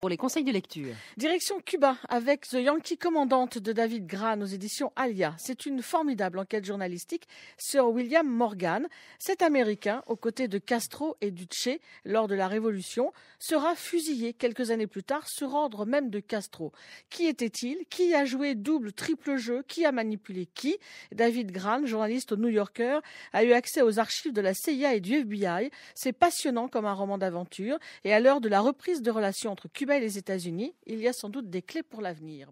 pour les conseils de lecture. Direction Cuba avec The Yankee Commandante de David Gran aux éditions Alia. C'est une formidable enquête journalistique sur William Morgan. Cet Américain, aux côtés de Castro et du Che lors de la Révolution, sera fusillé quelques années plus tard Se rendre même de Castro. Qui était-il Qui a joué double, triple jeu Qui a manipulé qui David Gran, journaliste au New Yorker, a eu accès aux archives de la CIA et du FBI. C'est passionnant comme un roman d'aventure et à l'heure de la reprise de relations entre Cuba et les États-Unis, il y a sans doute des clés pour l'avenir.